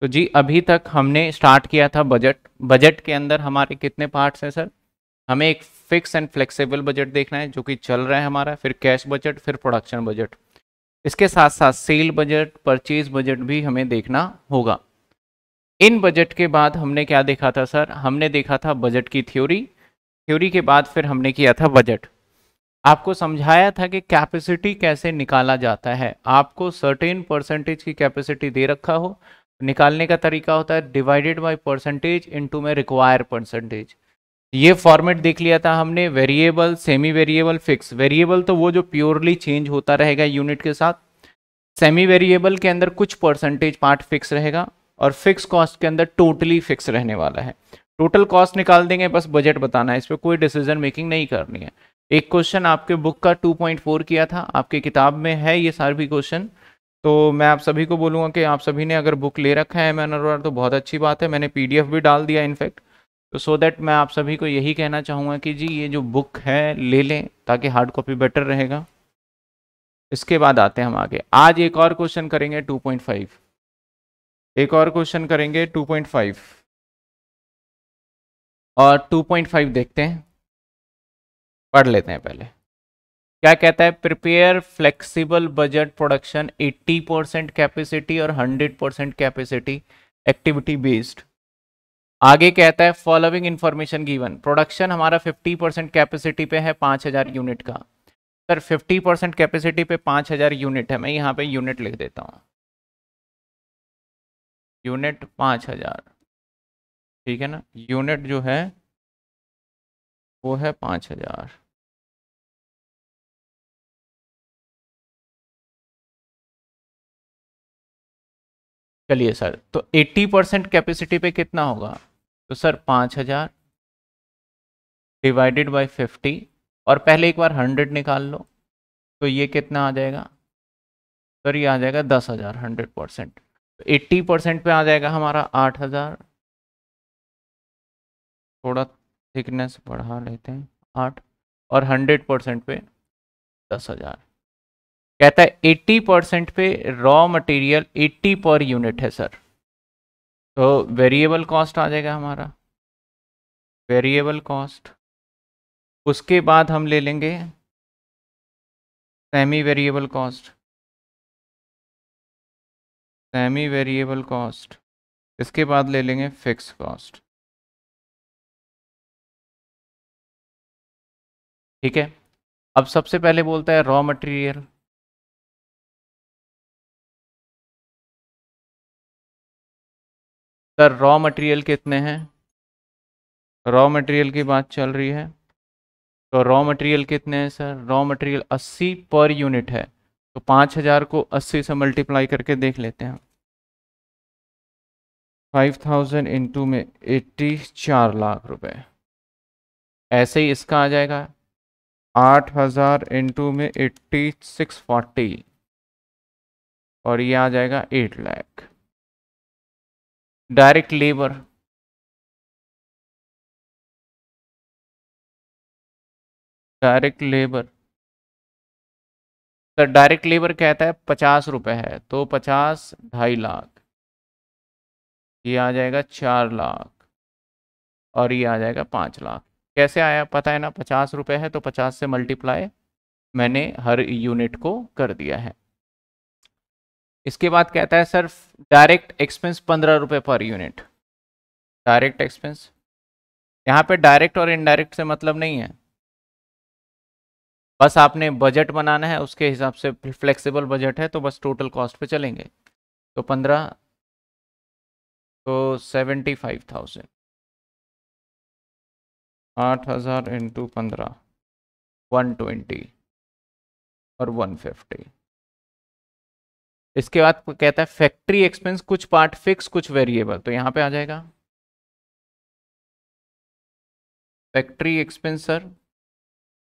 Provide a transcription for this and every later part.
तो जी अभी तक हमने स्टार्ट किया था बजट बजट के अंदर हमारे कितने पार्ट्स हैं सर हमें एक फिक्स एंड फ्लेक्सिबल बजट देखना है जो कि चल रहा है हमारा फिर कैश बजट फिर प्रोडक्शन बजट इसके साथ साथ सेल बजट परचेज बजट भी हमें देखना होगा इन बजट के बाद हमने क्या देखा था सर हमने देखा था बजट की थ्योरी थ्योरी के बाद फिर हमने किया था बजट आपको समझाया था कि कैपेसिटी कैसे निकाला जाता है आपको सर्टेन परसेंटेज की कैपेसिटी दे रखा हो निकालने का तरीका होता है डिवाइडेड बाई परसेंटेज इंटू में रिक्वायर परसेंटेज ये फॉर्मेट देख लिया था हमने variable semi variable fix variable तो वो जो प्योरली चेंज होता रहेगा यूनिट के साथ सेमी वेरिएबल के अंदर कुछ परसेंटेज पार्ट फिक्स रहेगा और फिक्स कॉस्ट के अंदर टोटली फिक्स रहने वाला है टोटल कॉस्ट निकाल देंगे बस बजट बताना है इस पर कोई डिसीजन मेकिंग नहीं करनी है एक क्वेश्चन आपके बुक का 2.4 किया था आपके किताब में है ये सारे भी क्वेश्चन तो मैं आप सभी को बोलूँगा कि आप सभी ने अगर बुक ले रखा है मैं अरोड़ा तो बहुत अच्छी बात है मैंने पी भी डाल दिया इनफैक्ट तो सो दैट मैं आप सभी को यही कहना चाहूँगा कि जी ये जो बुक है ले लें ताकि हार्ड कॉपी बेटर रहेगा इसके बाद आते हैं हम आगे आज एक और क्वेश्चन करेंगे 2.5 एक और क्वेश्चन करेंगे 2.5 और 2.5 देखते हैं पढ़ लेते हैं पहले क्या कहता है prepare flexible budget production 80 percent capacity और 100 परसेंट कैपेसिटी एक्टिविटी बेस्ड आगे कहता है फॉलोइंग इन्फॉर्मेशन गिवन प्रोडक्शन हमारा 50 परसेंट कैपेसिटी पे है 5000 यूनिट का सर 50 परसेंट कैपेसिटी पे 5000 यूनिट है मैं यहाँ पे यूनिट लिख देता हूँ यूनिट 5000 ठीक है ना यूनिट जो है वो है 5000 चलिए सर तो 80 परसेंट कैपेसिटी पे कितना होगा तो सर पाँच हज़ार डिवाइडेड बाई फिफ्टी और पहले एक बार हंड्रेड निकाल लो तो ये कितना आ जाएगा सर ये आ जाएगा दस हज़ार हंड्रेड परसेंट एट्टी परसेंट पर आ जाएगा हमारा आठ हज़ार थोड़ा थिकनेस बढ़ा लेते हैं आठ और हंड्रेड परसेंट पे दस हज़ार कहता है एट्टी परसेंट पे raw material eighty per unit है सर तो वेरिएबल कॉस्ट आ जाएगा हमारा वेरिएबल कॉस्ट उसके बाद हम ले लेंगे semi variable cost semi variable cost इसके बाद ले लेंगे फिक्स कॉस्ट ठीक है अब सबसे पहले बोलता है raw material sir raw material कितने हैं रॉ मटेरियल की बात चल रही है तो रॉ मटेरियल कितने हैं सर रॉ मटेरियल 80 पर यूनिट है तो 5000 को 80 से मल्टीप्लाई करके देख लेते हैं 5000 इंटू में 84 चार लाख रुपए ऐसे ही इसका आ जाएगा 8000 इंटू में 80 640 और ये आ जाएगा 8 lakh direct labour direct labour तो डायरेक्ट लेबर कहता है पचास रुपए है तो पचास ढाई लाख ये आ जाएगा चार लाख और ये आ जाएगा पाँच लाख कैसे आया पता है ना पचास रुपए है तो पचास से मल्टीप्लाई मैंने हर यूनिट को कर दिया है इसके बाद कहता है सर डायरेक्ट एक्सपेंस पंद्रह रुपये पर यूनिट डायरेक्ट एक्सपेंस यहाँ पे डायरेक्ट और इनडायरेक्ट से मतलब नहीं है बस आपने बजट बनाना है उसके हिसाब से फ्लेक्सिबल बजट है तो बस टोटल कॉस्ट पे चलेंगे तो पंद्रह तो सेवेंटी फाइव थाउजेंड आठ हज़ार इंटू पंद्रह वन ट्वेंटी और वन फिफ्टी इसके बाद कहता है फैक्ट्री एक्सपेंस कुछ पार्ट फिक्स कुछ वेरिएबल तो यहाँ पे आ जाएगा फैक्ट्री एक्सपेंस सर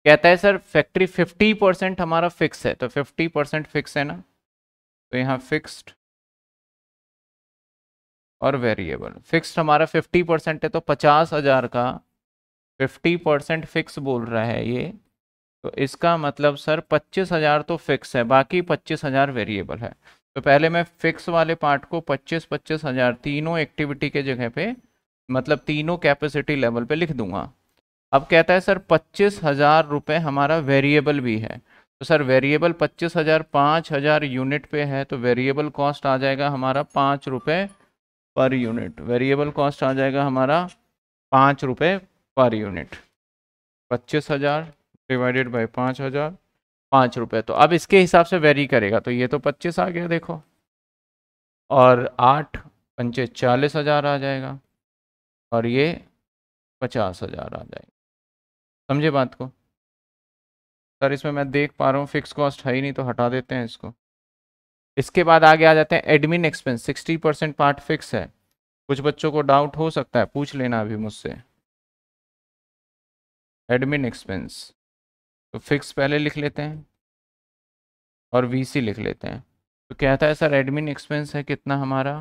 कहता है सर फैक्ट्री 50 परसेंट हमारा फिक्स है तो 50 परसेंट फिक्स है ना तो यहाँ फिक्स्ड और वेरिएबल फिक्स्ड हमारा 50 परसेंट है तो पचास हज़ार का 50 परसेंट फिक्स बोल रहा है ये तो इसका मतलब सर पच्चीस हज़ार तो फिक्स है बाकी पच्चीस हज़ार वेरिएबल है तो पहले मैं फिक्स वाले पार्ट को पच्चीस पच्चीस हज़ार तीनों एक्टिविटी के जगह पे मतलब तीनों कैपेसिटी लेवल पे लिख दूंगा अब कहता है सर पच्चीस हज़ार रुपये हमारा वेरिएबल भी है तो सर वेरिएबल पच्चीस हज़ार पाँच हज़ार यूनिट पे है तो वेरिएबल कॉस्ट आ जाएगा हमारा पाँच रुपये पर यूनिट वेरिएबल कॉस्ट आ जाएगा हमारा पाँच रुपये पर यूनिट पच्चीस हज़ार डिवाइडेड बाय पाँच हज़ार पाँच रुपये तो अब इसके हिसाब से वेरी करेगा तो ये तो पच्चीस आ गया देखो और आठ पंचे चालीस हज़ार आ जाएगा और ये पचास हज़ार आ जाएगा समझे बात को सर इसमें मैं देख पा रहा हूँ फिक्स कॉस्ट है ही नहीं तो हटा देते हैं इसको इसके बाद आगे आ जाते हैं admin expense sixty percent part fix है कुछ बच्चों को डाउट हो सकता है पूछ लेना अभी मुझसे एडमिन एक्सपेंस तो फिक्स पहले लिख लेते हैं और वीसी लिख लेते हैं तो कहता है सर एडमिन एक्सपेंस है कितना हमारा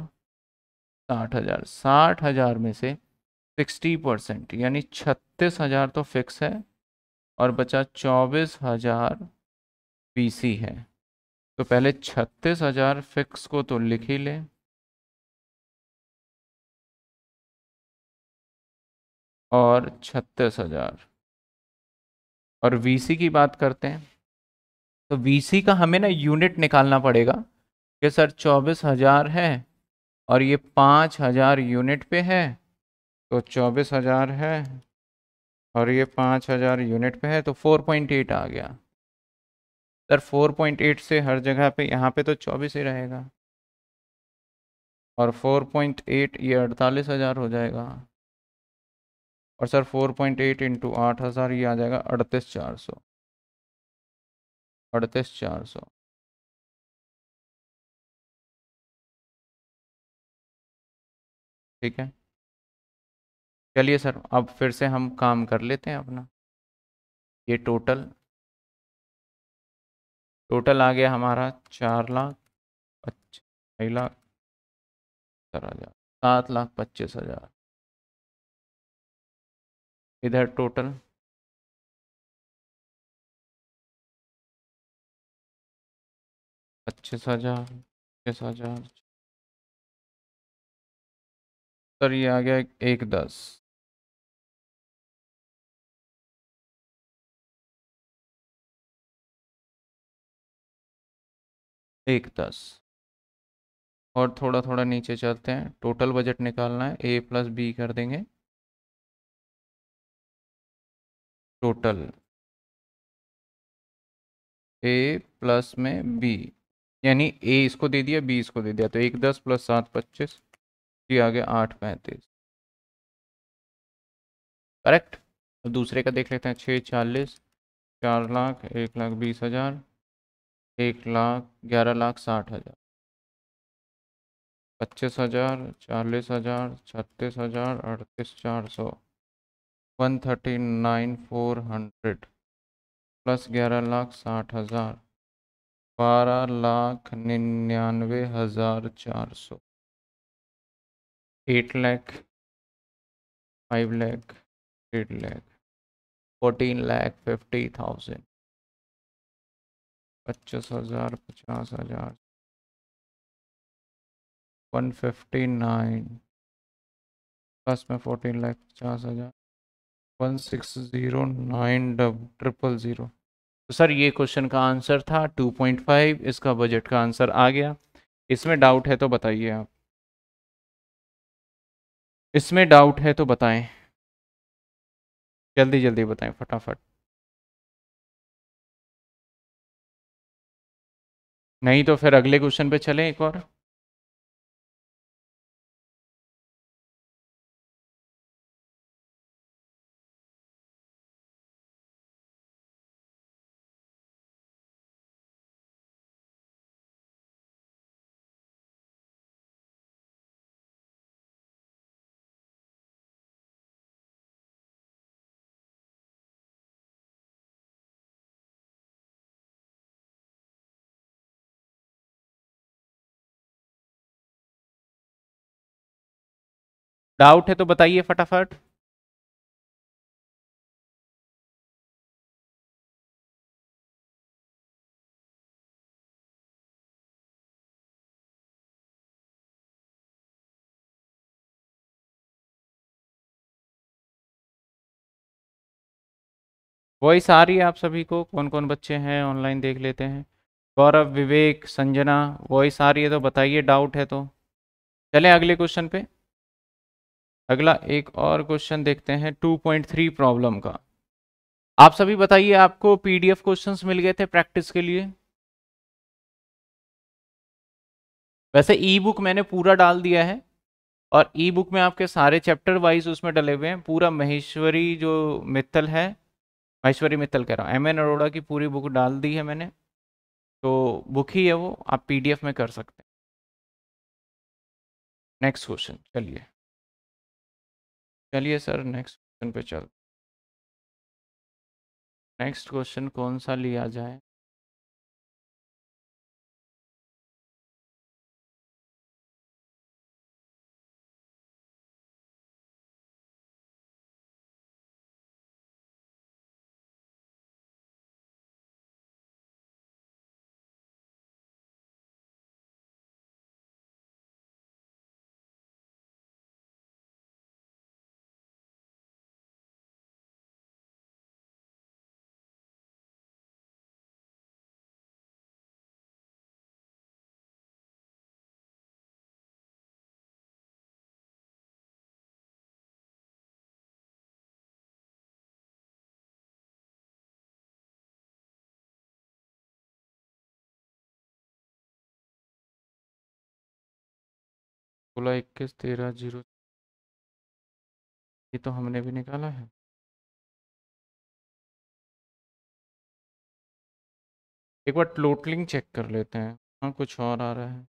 साठ हज़ार साठ हज़ार में से सिक्सटी परसेंट यानी छत्तीस हज़ार तो फिक्स है और बचा चौबीस हज़ार बी है तो पहले छत्तीस हज़ार फिक्स को तो लिख ही लें और छत्तीस हज़ार और वीसी की बात करते हैं तो वीसी का हमें ना यूनिट निकालना पड़ेगा कि सर चौबीस हज़ार है और ये पाँच हज़ार यूनिट पे है तो चौबीस हज़ार है और ये पाँच हज़ार यूनिट पे है तो फोर पॉइंट एट आ गया सर फोर पॉइंट एट से हर जगह पे यहाँ पे तो चौबीस ही रहेगा और फोर पॉइंट एट ये अड़तालीस हज़ार हो जाएगा और sir four point eight into आठ हज़ार ये आ जाएगा अड़तीस चार सौ अड़तीस चार सौ ठीक है चलिए सर अब फिर से हम काम कर लेते हैं अपना ये टोटल टोटल आ गया हमारा चार लाख पच्चीस ढाई लाख सर हजार सात लाख पच्चीस हज़ार इधर टोटल पच्चीस हज़ार पच्चीस हज़ार सर ये आ गया एक दस एक दस और थोड़ा थोड़ा नीचे चलते हैं टोटल बजट निकालना है ए प्लस बी कर देंगे टोटल ए प्लस में बी यानी ए इसको दे दिया बी इसको दे दिया तो एक दस प्लस सात पच्चीस जी आ गया आठ पैंतीस करेक्ट अब दूसरे का देख लेते हैं छः चालीस चार लाख एक लाख बीस हज़ार एक लाख ग्यारह लाख साठ हज़ार पच्चीस हज़ार चालीस हज़ार छत्तीस हज़ार अड़तीस चार सौ one thirty nine four hundred plus ग्यारह लाख साठ हज़ार बारह लाख निन्यानवे हज़ार चार सौ eight lakh five lakh eight lakh fourteen lakh fifty thousand पच्चीस हज़ार पचास हज़ार वन फिफ्टी नाइन प्लस में फोर्टीन लैख पचास हज़ार one six zero nine double triple zero तो सर ये क्वेश्चन का आंसर था टू पॉइंट फाइव इसका बजट का आंसर आ गया इसमें डाउट है तो बताइए आप इसमें डाउट है तो बताएं जल्दी जल्दी बताएं फटाफट नहीं तो फिर अगले क्वेश्चन पे चलें एक और डाउट है तो बताइए फटाफट वॉइस आ रही है आप सभी को कौन कौन बच्चे हैं ऑनलाइन देख लेते हैं गौरव विवेक संजना वॉइस आ रही है तो बताइए डाउट है तो चलें अगले क्वेश्चन पे अगला एक और क्वेश्चन देखते हैं 2.3 प्रॉब्लम का आप सभी बताइए आपको पीडीएफ क्वेश्चंस मिल गए थे प्रैक्टिस के लिए वैसे ई बुक मैंने पूरा डाल दिया है और ई बुक में आपके सारे चैप्टर वाइज उसमें डले हुए हैं पूरा महेश्वरी जो मित्तल है महेश्वरी मित्तल कह रहा हूँ एम एन अरोड़ा की पूरी बुक डाल दी है मैंने तो बुक ही है वो आप पीडीएफ में कर सकते हैं नेक्स्ट क्वेश्चन चलिए चलिए सर नेक्स्ट क्वेश्चन पे चल नेक्स्ट क्वेश्चन कौन सा लिया जाए सोलह इक्कीस तेरह जीरो ये तो हमने भी निकाला है एक बार टोटलिंग चेक कर लेते हैं हाँ कुछ और आ रहा है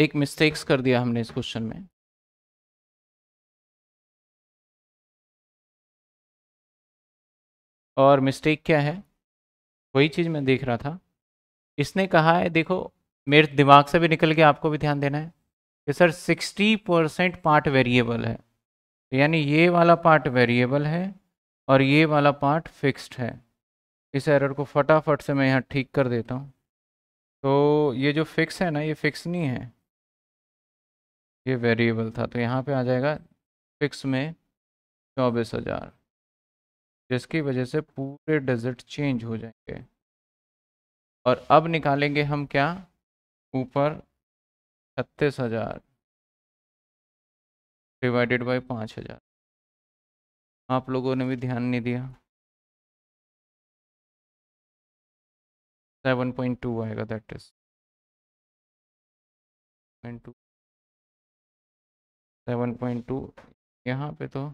एक मिस्टेक्स कर दिया हमने इस क्वेश्चन में और मिस्टेक क्या है वही चीज़ मैं देख रहा था इसने कहा है देखो मेरे दिमाग से भी निकल के आपको भी ध्यान देना है कि सर 60 परसेंट पार्ट वेरिएबल है यानी ये वाला पार्ट वेरिएबल है और ये वाला पार्ट फिक्स्ड है इस एरर को फटाफट से मैं यहाँ ठीक कर देता हूँ तो ये जो फिक्स है ना ये फिक्स नहीं है ये वेरिएबल था तो यहाँ पे आ जाएगा फिक्स में चौबीस हज़ार जिसकी वजह से पूरे डिजिट चेंज हो जाएंगे और अब निकालेंगे हम क्या ऊपर छत्तीस हज़ार डिवाइडेड बाई पाँच हज़ार आप लोगों ने भी ध्यान नहीं दिया सेवन पॉइंट टू आएगा that is two seven point two यहाँ पे तो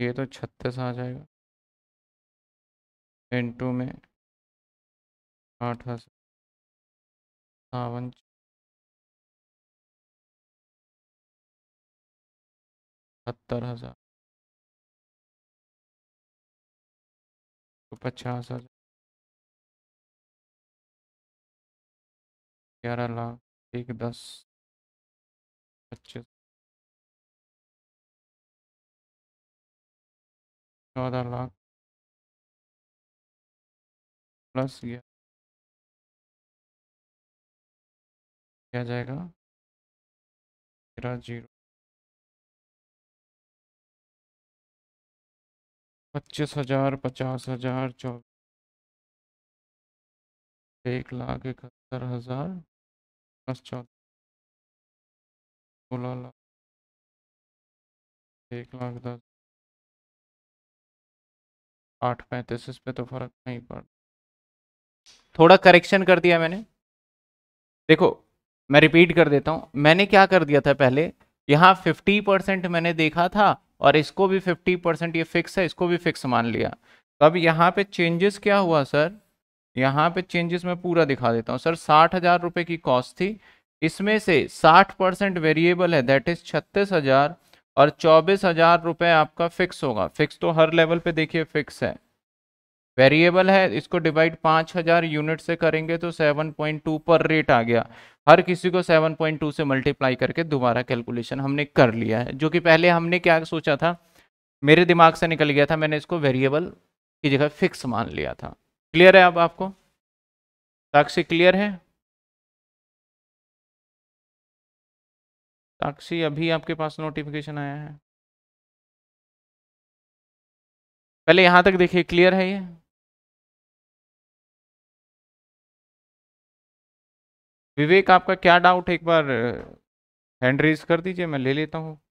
ये तो छत्तीस आ जाएगा इन में आठ हजार one हाँ, सत्तर हजार तो पचास हजार ग्यारह लाख एक दस पच्चीस चौदह लाख प्लस गया क्या जाएगा तेरह जीरो पच्चीस हजार पचास हजार चौबीस एक लाख इकहत्तर हजार प्लस चौदह सोलह लाख एक लाख दस आठ पैंतीस इस पे तो फर्क नहीं पड़ थोड़ा करेक्शन कर दिया मैंने देखो मैं रिपीट कर देता हूँ मैंने क्या कर दिया था पहले यहाँ 50 परसेंट मैंने देखा था और इसको भी 50 परसेंट ये फिक्स है इसको भी फिक्स मान लिया तो अब यहाँ पे चेंजेस क्या हुआ सर यहाँ पे चेंजेस मैं पूरा दिखा देता हूँ सर साठ हज़ार रुपये की कॉस्ट थी इसमें से साठ परसेंट वेरिएबल है दैट इज़ छत्तीस हज़ार और चौबीस हज़ार रुपये आपका फिक्स होगा फिक्स तो हर लेवल पे देखिए फिक्स है वेरिएबल है इसको डिवाइड पाँच हज़ार यूनिट से करेंगे तो सेवन पॉइंट टू पर रेट आ गया हर किसी को सेवन पॉइंट टू से मल्टीप्लाई करके दोबारा कैलकुलेशन हमने कर लिया है जो कि पहले हमने क्या सोचा था मेरे दिमाग से निकल गया था मैंने इसको वेरिएबल की जगह फिक्स मान लिया था क्लियर है अब आपको साक्षी क्लियर है साक्षी अभी आपके पास नोटिफिकेशन आया है पहले यहाँ तक देखिए क्लियर है ये विवेक आपका क्या डाउट एक बार हैंड रेज कर दीजिए मैं ले लेता हूँ